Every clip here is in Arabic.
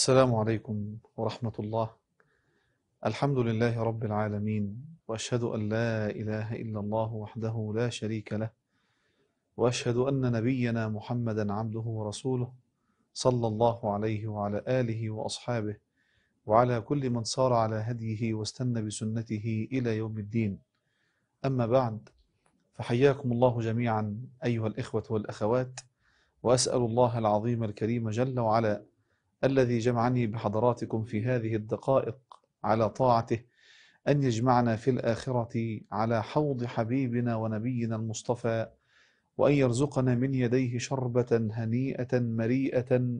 السلام عليكم ورحمة الله الحمد لله رب العالمين وأشهد أن لا إله إلا الله وحده لا شريك له وأشهد أن نبينا محمدا عبده ورسوله صلى الله عليه وعلى آله وأصحابه وعلى كل من صار على هديه واستنى بسنته إلى يوم الدين أما بعد فحياكم الله جميعا أيها الإخوة والأخوات وأسأل الله العظيم الكريم جل وعلا الذي جمعني بحضراتكم في هذه الدقائق على طاعته أن يجمعنا في الآخرة على حوض حبيبنا ونبينا المصطفى وأن يرزقنا من يديه شربة هنيئة مريئة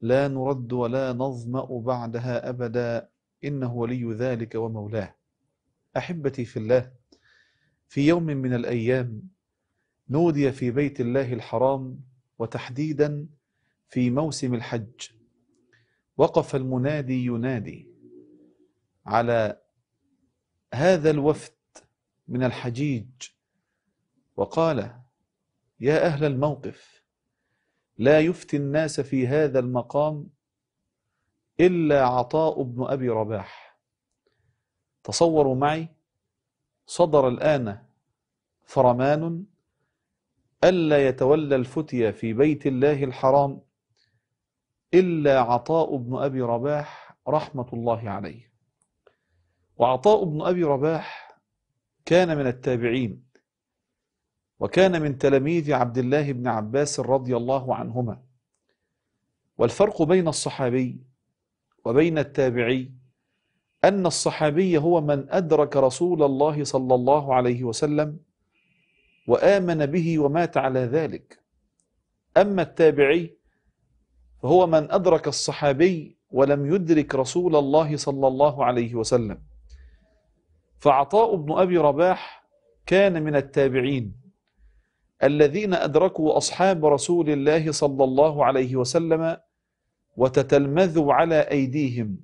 لا نرد ولا نظمأ بعدها أبدا إنه ولي ذلك ومولاه أحبتي في الله في يوم من الأيام نودي في بيت الله الحرام وتحديدا في موسم الحج وقف المنادي ينادي على هذا الوفد من الحجيج وقال يا أهل الموقف لا يفتي الناس في هذا المقام إلا عطاء بن أبي رباح تصوروا معي صدر الآن فرمان ألا يتولى الفتية في بيت الله الحرام إلا عطاء بن أبي رباح رحمة الله عليه وعطاء بن أبي رباح كان من التابعين وكان من تلاميذ عبد الله بن عباس رضي الله عنهما والفرق بين الصحابي وبين التابعي أن الصحابي هو من أدرك رسول الله صلى الله عليه وسلم وآمن به ومات على ذلك أما التابعي فهو من أدرك الصحابي ولم يدرك رسول الله صلى الله عليه وسلم فعطاء بن أبي رباح كان من التابعين الذين أدركوا أصحاب رسول الله صلى الله عليه وسلم وتتلمذوا على أيديهم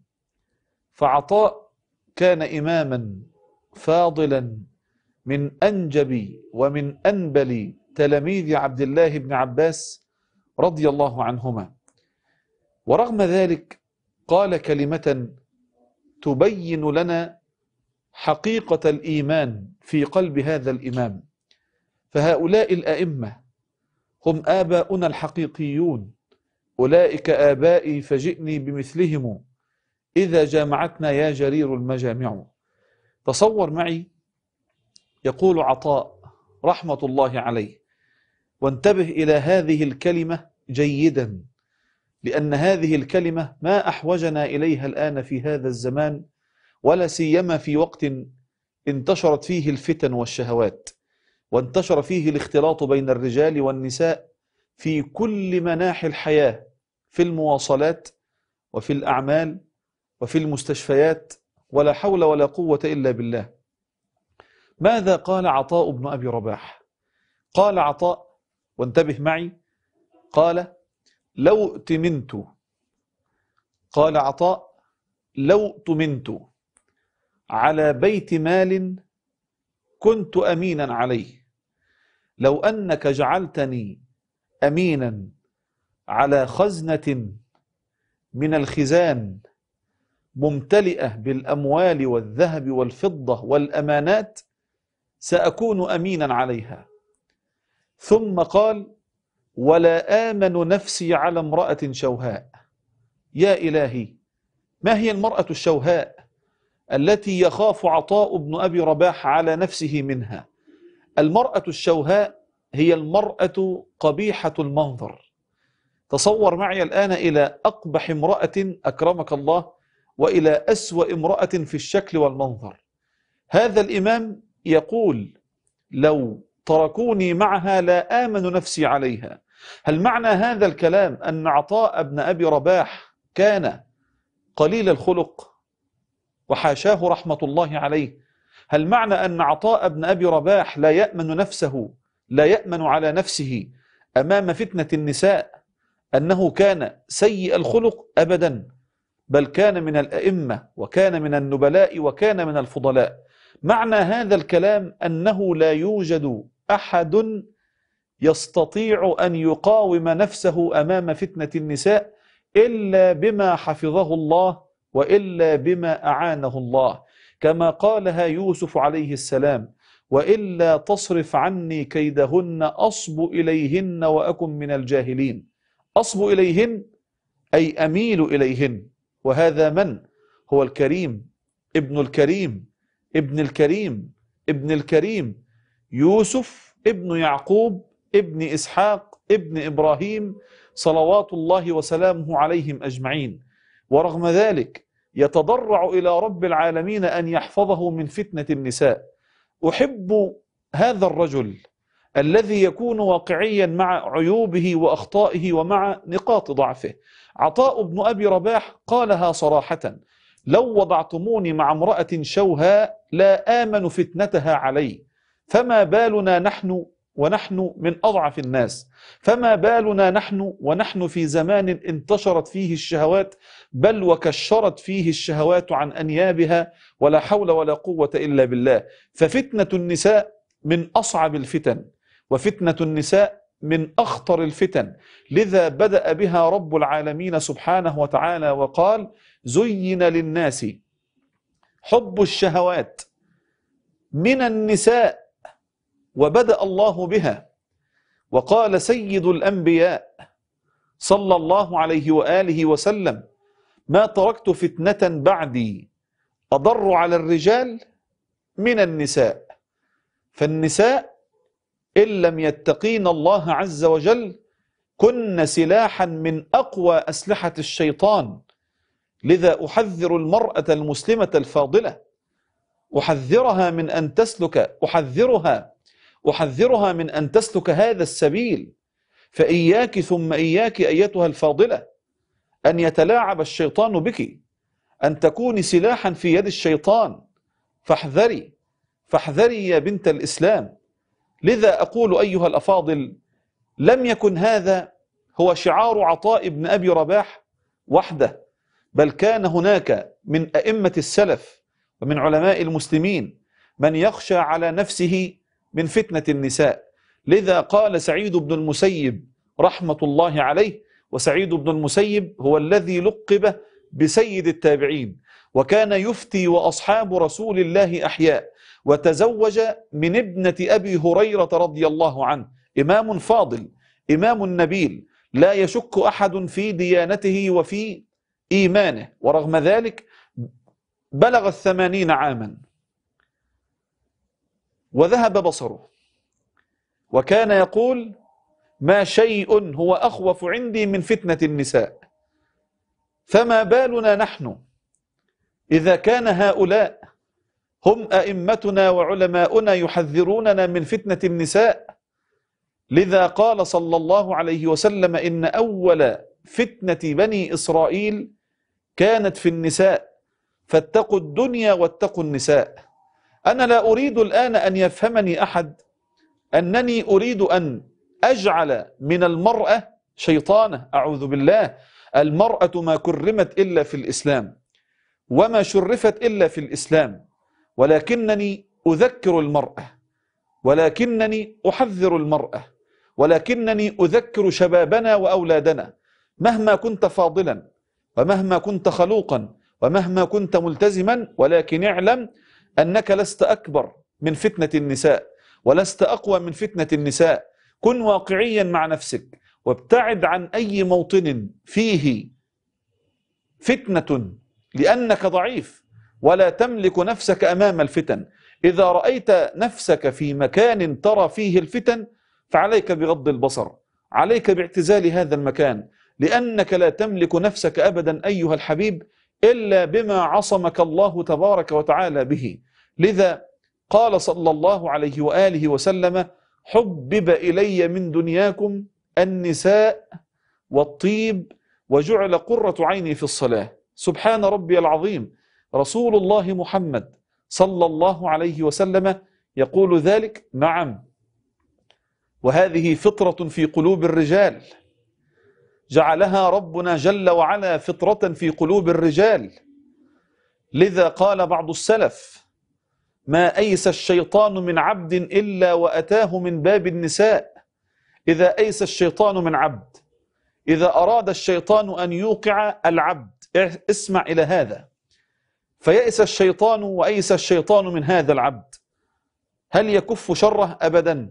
فعطاء كان إماما فاضلا من أنجب ومن أنبل تلاميذ عبد الله بن عباس رضي الله عنهما ورغم ذلك قال كلمة تبين لنا حقيقة الإيمان في قلب هذا الإمام فهؤلاء الأئمة هم آباؤنا الحقيقيون أولئك آبائي فجئني بمثلهم إذا جامعتنا يا جرير المجامع تصور معي يقول عطاء رحمة الله عليه وانتبه إلى هذه الكلمة جيداً لأن هذه الكلمة ما أحوجنا إليها الآن في هذا الزمان ولا سيما في وقت انتشرت فيه الفتن والشهوات وانتشر فيه الاختلاط بين الرجال والنساء في كل مناحي الحياة في المواصلات وفي الأعمال وفي المستشفيات ولا حول ولا قوة إلا بالله ماذا قال عطاء بن أبي رباح قال عطاء وانتبه معي قال لو تمنت قال عطاء لو طمنت على بيت مال كنت أمينا عليه لو أنك جعلتني أمينا على خزنة من الخزان ممتلئة بالأموال والذهب والفضة والأمانات سأكون أمينا عليها ثم قال ولا آمن نفسي على امرأة شوهاء يا إلهي ما هي المرأة الشوهاء التي يخاف عطاء بن أبي رباح على نفسه منها المرأة الشوهاء هي المرأة قبيحة المنظر تصور معي الآن إلى أقبح امرأة أكرمك الله وإلى أسوأ امرأة في الشكل والمنظر هذا الإمام يقول لو تركوني معها لا آمن نفسي عليها هل معنى هذا الكلام أن عطاء ابن أبي رباح كان قليل الخلق وحاشاه رحمة الله عليه هل معنى أن عطاء ابن أبي رباح لا يأمن نفسه لا يأمن على نفسه أمام فتنة النساء أنه كان سيء الخلق أبدا بل كان من الأئمة وكان من النبلاء وكان من الفضلاء معنى هذا الكلام أنه لا يوجد أحد يستطيع أن يقاوم نفسه أمام فتنة النساء إلا بما حفظه الله وإلا بما أعانه الله كما قالها يوسف عليه السلام وإلا تصرف عني كيدهن أصب إليهن وأكن من الجاهلين أصب إليهن أي أميل إليهن وهذا من؟ هو الكريم ابن الكريم ابن الكريم ابن الكريم يوسف ابن يعقوب ابن إسحاق ابن إبراهيم صلوات الله وسلامه عليهم أجمعين ورغم ذلك يتضرع إلى رب العالمين أن يحفظه من فتنة النساء أحب هذا الرجل الذي يكون واقعيا مع عيوبه وأخطائه ومع نقاط ضعفه عطاء بن أبي رباح قالها صراحة لو وضعتموني مع امرأة شوهاء لا آمن فتنتها علي فما بالنا نحن ونحن من أضعف الناس فما بالنا نحن ونحن في زمان انتشرت فيه الشهوات بل وكشرت فيه الشهوات عن أنيابها ولا حول ولا قوة إلا بالله ففتنة النساء من أصعب الفتن وفتنة النساء من أخطر الفتن لذا بدأ بها رب العالمين سبحانه وتعالى وقال زين للناس حب الشهوات من النساء وبدأ الله بها وقال سيد الأنبياء صلى الله عليه وآله وسلم ما تركت فتنة بعدي أضر على الرجال من النساء فالنساء إن لم يتقين الله عز وجل كن سلاحا من أقوى أسلحة الشيطان لذا أحذر المرأة المسلمة الفاضلة أحذرها من أن تسلك أحذرها أحذرها من أن تسلك هذا السبيل فإياك ثم إياك أيتها الفاضلة أن يتلاعب الشيطان بك أن تكوني سلاحا في يد الشيطان فاحذري فاحذري يا بنت الإسلام لذا أقول أيها الأفاضل لم يكن هذا هو شعار عطاء بن أبي رباح وحده بل كان هناك من أئمة السلف ومن علماء المسلمين من يخشى على نفسه من فتنة النساء لذا قال سعيد بن المسيب رحمة الله عليه وسعيد بن المسيب هو الذي لقب بسيد التابعين وكان يفتي وأصحاب رسول الله أحياء وتزوج من ابنة أبي هريرة رضي الله عنه إمام فاضل إمام نبيل لا يشك أحد في ديانته وفي إيمانه ورغم ذلك بلغ الثمانين عاما وذهب بصره وكان يقول ما شيء هو أخوف عندي من فتنة النساء فما بالنا نحن إذا كان هؤلاء هم أئمتنا وعلماؤنا يحذروننا من فتنة النساء لذا قال صلى الله عليه وسلم إن أول فتنة بني إسرائيل كانت في النساء فاتقوا الدنيا واتقوا النساء أنا لا أريد الآن أن يفهمني أحد أنني أريد أن أجعل من المرأة شيطانة أعوذ بالله المرأة ما كرمت إلا في الإسلام وما شرفت إلا في الإسلام ولكنني أذكر المرأة ولكنني أحذر المرأة ولكنني أذكر شبابنا وأولادنا مهما كنت فاضلا ومهما كنت خلوقا ومهما كنت ملتزما ولكن اعلم أنك لست أكبر من فتنة النساء ولست أقوى من فتنة النساء كن واقعيا مع نفسك وابتعد عن أي موطن فيه فتنة لأنك ضعيف ولا تملك نفسك أمام الفتن إذا رأيت نفسك في مكان ترى فيه الفتن فعليك بغض البصر عليك باعتزال هذا المكان لأنك لا تملك نفسك أبدا أيها الحبيب إلا بما عصمك الله تبارك وتعالى به لذا قال صلى الله عليه وآله وسلم حبب إلي من دنياكم النساء والطيب وجعل قرة عيني في الصلاة سبحان ربي العظيم رسول الله محمد صلى الله عليه وسلم يقول ذلك نعم وهذه فطرة في قلوب الرجال جعلها ربنا جل وعلا فطرة في قلوب الرجال لذا قال بعض السلف ما أيس الشيطان من عبد إلا وأتاه من باب النساء إذا أيس الشيطان من عبد إذا أراد الشيطان أن يوقع العبد اسمع إلى هذا فيأس الشيطان وأيس الشيطان من هذا العبد هل يكف شره أبدا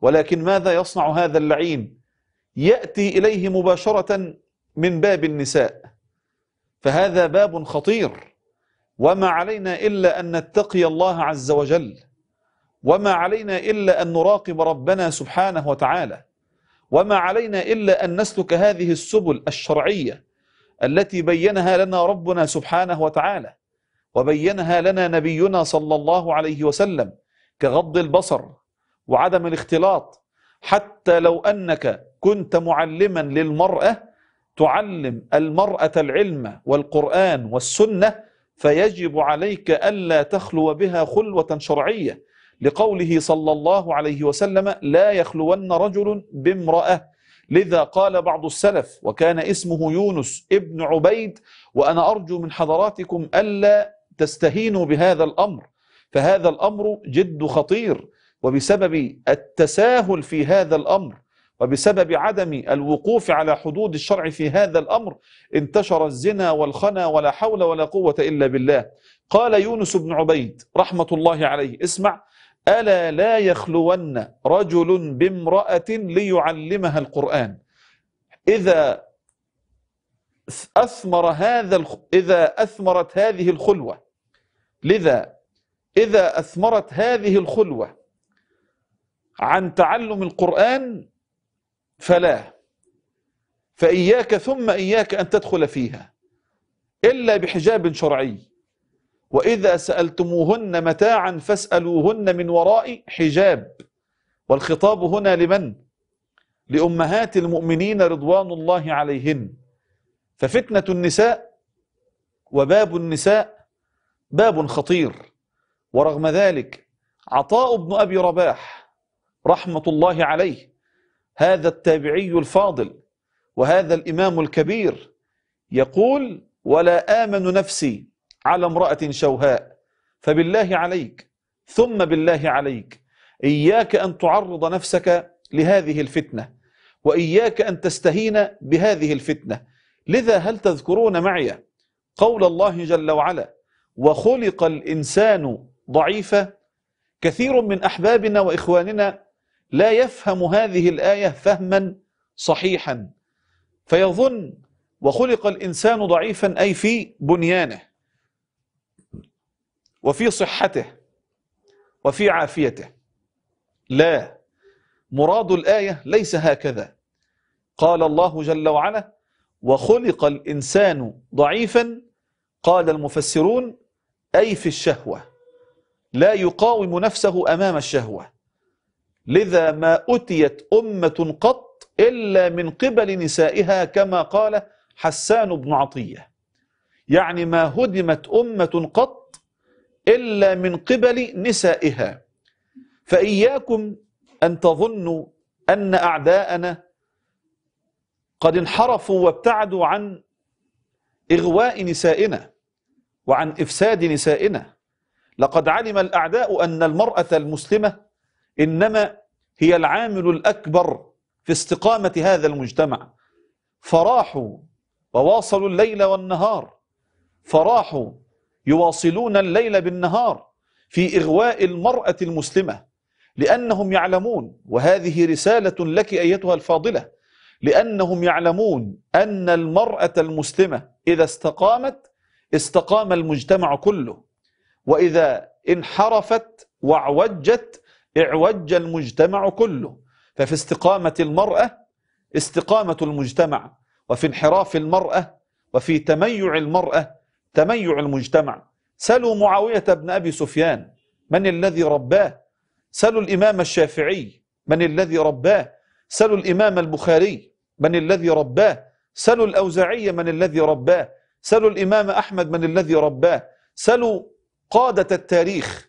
ولكن ماذا يصنع هذا اللعين يأتي إليه مباشرة من باب النساء فهذا باب خطير وما علينا إلا أن نتقي الله عز وجل وما علينا إلا أن نراقب ربنا سبحانه وتعالى وما علينا إلا أن نسلك هذه السبل الشرعية التي بينها لنا ربنا سبحانه وتعالى وبينها لنا نبينا صلى الله عليه وسلم كغض البصر وعدم الاختلاط حتى لو أنك كنت معلما للمرأة تعلم المرأة العلم والقرآن والسنة فيجب عليك ألا تخلو بها خلوة شرعية لقوله صلى الله عليه وسلم لا يخلون رجل بامرأة لذا قال بعض السلف وكان اسمه يونس ابن عبيد وأنا أرجو من حضراتكم ألا تستهينوا بهذا الأمر فهذا الأمر جد خطير وبسبب التساهل في هذا الأمر وبسبب عدم الوقوف على حدود الشرع في هذا الأمر انتشر الزنا والخنا ولا حول ولا قوة إلا بالله قال يونس بن عبيد رحمة الله عليه اسمع ألا لا يخلون رجل بامرأة ليعلمها القرآن إذا أثمر هذا إذا أثمرت هذه الخلوة لذا إذا أثمرت هذه الخلوة عن تعلم القرآن فلا فإياك ثم إياك أن تدخل فيها إلا بحجاب شرعي وإذا سألتموهن متاعا فاسألوهن من وراء حجاب والخطاب هنا لمن؟ لأمهات المؤمنين رضوان الله عليهن ففتنة النساء وباب النساء باب خطير ورغم ذلك عطاء بن أبي رباح رحمة الله عليه هذا التابعي الفاضل وهذا الإمام الكبير يقول ولا آمن نفسي على امرأة شوهاء فبالله عليك ثم بالله عليك إياك أن تعرض نفسك لهذه الفتنة وإياك أن تستهين بهذه الفتنة لذا هل تذكرون معي قول الله جل وعلا وخلق الإنسان ضعيفا كثير من أحبابنا وإخواننا لا يفهم هذه الآية فهما صحيحا فيظن وخلق الإنسان ضعيفا أي في بنيانه وفي صحته وفي عافيته لا مراد الآية ليس هكذا قال الله جل وعلا وخلق الإنسان ضعيفا قال المفسرون أي في الشهوة لا يقاوم نفسه أمام الشهوة لذا ما أتيت أمة قط إلا من قبل نسائها كما قال حسان بن عطية يعني ما هدمت أمة قط إلا من قبل نسائها فإياكم أن تظنوا أن أعداءنا قد انحرفوا وابتعدوا عن إغواء نسائنا وعن إفساد نسائنا لقد علم الأعداء أن المرأة المسلمة إنما هي العامل الأكبر في استقامة هذا المجتمع فراحوا وواصلوا الليل والنهار فراحوا يواصلون الليل بالنهار في إغواء المرأة المسلمة لأنهم يعلمون وهذه رسالة لك أيتها الفاضلة لأنهم يعلمون أن المرأة المسلمة إذا استقامت استقام المجتمع كله وإذا انحرفت واعوجت اعوج المجتمع كله ففي استقامة المرأة استقامة المجتمع وفي انحراف المرأة وفي تميع المرأة تميع المجتمع سلوا معاوية بن أبي سفيان من الذي رباه سلوا الإمام الشافعي من الذي رباه سلوا الإمام البخاري من الذي رباه سلوا الأوزاعي من الذي رباه سلوا الإمام أحمد من الذي رباه سلوا قادة التاريخ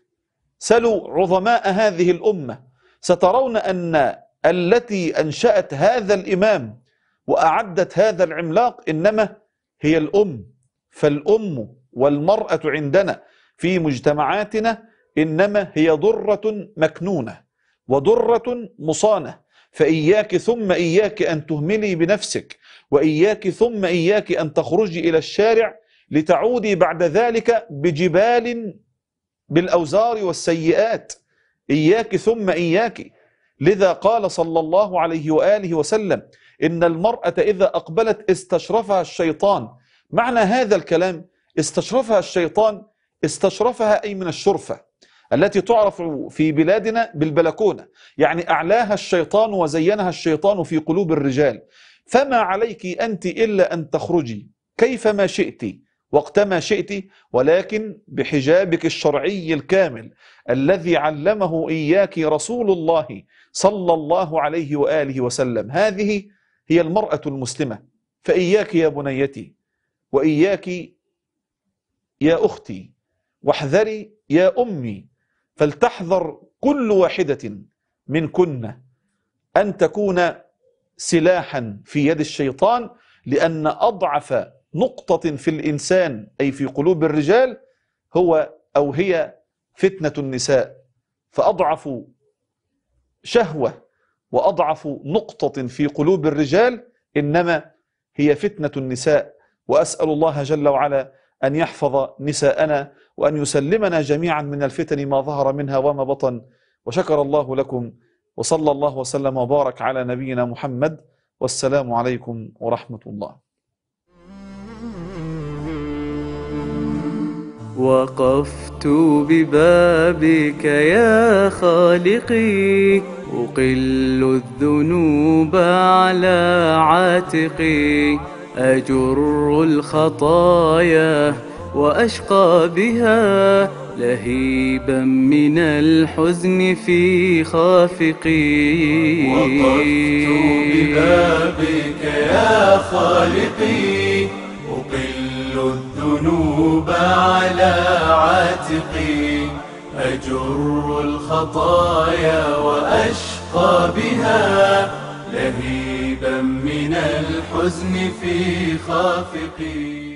سلوا عظماء هذه الأمة سترون أن التي أنشأت هذا الإمام وأعدت هذا العملاق إنما هي الأم فالأم والمرأة عندنا في مجتمعاتنا إنما هي ضرة مكنونة وضرة مصانة فإياك ثم إياك أن تهملي بنفسك وإياك ثم إياك أن تخرجي إلى الشارع لتعودي بعد ذلك بجبال بالأوزار والسيئات إياك ثم إياك لذا قال صلى الله عليه وآله وسلم إن المرأة إذا أقبلت استشرفها الشيطان معنى هذا الكلام استشرفها الشيطان استشرفها أي من الشرفة التي تعرف في بلادنا بالبلكونة يعني أعلاها الشيطان وزينها الشيطان في قلوب الرجال فما عليك أنت إلا أن تخرجي كيفما شئت وقتما شئت ولكن بحجابك الشرعي الكامل الذي علمه إياك رسول الله صلى الله عليه وآله وسلم هذه هي المرأة المسلمة فإياك يا بنيتي وإياك يا أختي واحذري يا أمي فلتحذر كل واحدة منكن أن تكون سلاحا في يد الشيطان لأن أضعف نقطة في الإنسان أي في قلوب الرجال هو أو هي فتنة النساء فأضعف شهوة وأضعف نقطة في قلوب الرجال إنما هي فتنة النساء وأسأل الله جل وعلا أن يحفظ نساءنا وأن يسلمنا جميعا من الفتن ما ظهر منها وما بطن وشكر الله لكم وصلى الله وسلم وبارك على نبينا محمد والسلام عليكم ورحمة الله وقفت ببابك يا خالقي أقل الذنوب على عاتقي أجر الخطايا وأشقى بها لهيبا من الحزن في خافقي وقفت ببابك يا خالقي الذنوب على عاتقي أجر الخطايا وأشقى بها لهيبا من الحزن في خافقي